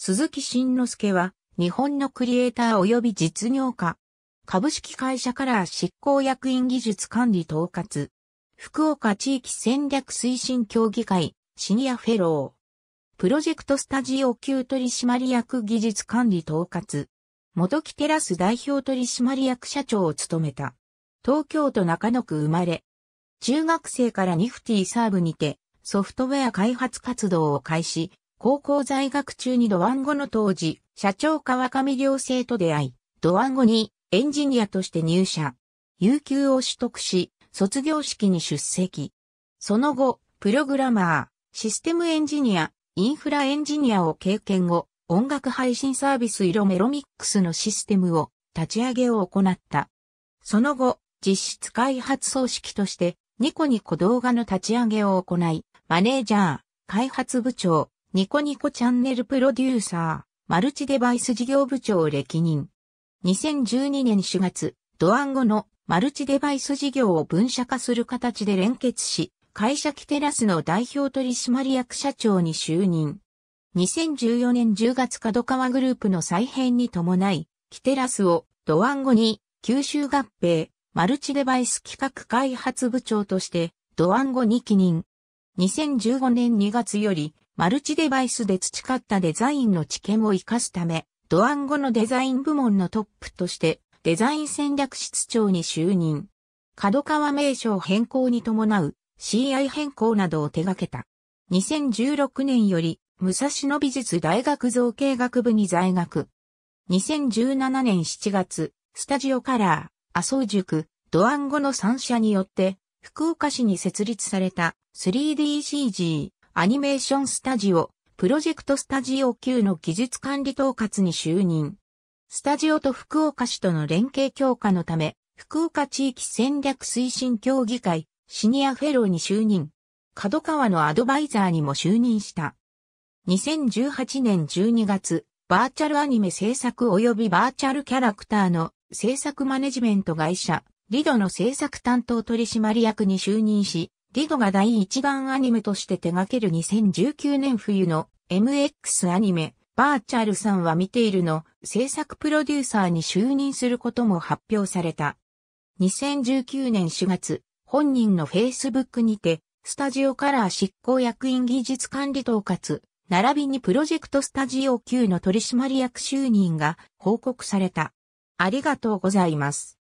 鈴木慎之介は、日本のクリエイター及び実業家。株式会社カラー執行役員技術管理統括。福岡地域戦略推進協議会、シニアフェロー。プロジェクトスタジオ級取締役技術管理統括。元木テラス代表取締役社長を務めた。東京都中野区生まれ。中学生からニフティサーブにてソフトウェア開発活動を開始、高校在学中にドワンゴの当時、社長川上良生と出会い、ドワンゴにエンジニアとして入社。有給を取得し、卒業式に出席。その後、プログラマー、システムエンジニア、インフラエンジニアを経験後、音楽配信サービス色メロミックスのシステムを立ち上げを行った。その後、実質開発組織として、ニコニコ動画の立ち上げを行い、マネージャー、開発部長、ニコニコチャンネルプロデューサー、マルチデバイス事業部長歴任。2012年4月、ドアン後のマルチデバイス事業を分社化する形で連結し、会社キテラスの代表取締役社長に就任。2014年10月角川グループの再編に伴い、キテラスをドワン後に吸収合併、マルチデバイス企画開発部長として、ドワン後に起任。2015年2月より、マルチデバイスで培ったデザインの知見を活かすため、ドアンゴのデザイン部門のトップとして、デザイン戦略室長に就任。角川名称変更に伴う CI 変更などを手掛けた。2016年より、武蔵野美術大学造形学部に在学。2017年7月、スタジオカラー、麻生塾、ドアンゴの3社によって、福岡市に設立された 3DCG アニメーションスタジオ、プロジェクトスタジオ級の技術管理統括に就任。スタジオと福岡市との連携強化のため、福岡地域戦略推進協議会シニアフェローに就任。角川のアドバイザーにも就任した。2018年12月、バーチャルアニメ制作及びバーチャルキャラクターの制作マネジメント会社、リドの制作担当取締役に就任し、リドが第一番アニメとして手掛ける2019年冬の MX アニメ、バーチャルさんは見ているの制作プロデューサーに就任することも発表された。2019年4月、本人の Facebook にて、スタジオカラー執行役員技術管理統括、並びにプロジェクトスタジオ級の取締役就任が報告された。ありがとうございます。